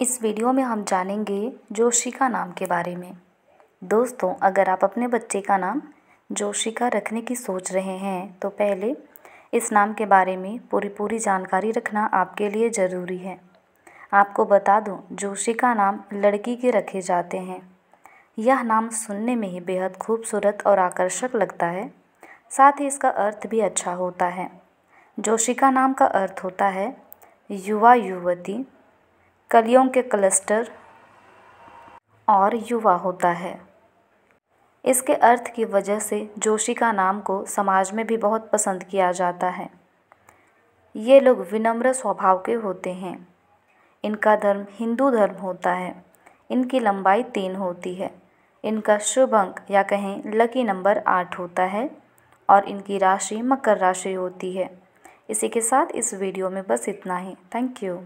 इस वीडियो में हम जानेंगे जोशिका नाम के बारे में दोस्तों अगर आप अपने बच्चे का नाम जोशिका रखने की सोच रहे हैं तो पहले इस नाम के बारे में पूरी पूरी जानकारी रखना आपके लिए ज़रूरी है आपको बता दूं जोशिका नाम लड़की के रखे जाते हैं यह नाम सुनने में ही बेहद खूबसूरत और आकर्षक लगता है साथ ही इसका अर्थ भी अच्छा होता है जोशिका नाम का अर्थ होता है युवा युवती कलियों के क्लस्टर और युवा होता है इसके अर्थ की वजह से जोशी का नाम को समाज में भी बहुत पसंद किया जाता है ये लोग विनम्र स्वभाव के होते हैं इनका धर्म हिंदू धर्म होता है इनकी लंबाई तीन होती है इनका शुभ अंक या कहें लकी नंबर आठ होता है और इनकी राशि मकर राशि होती है इसी के साथ इस वीडियो में बस इतना ही थैंक यू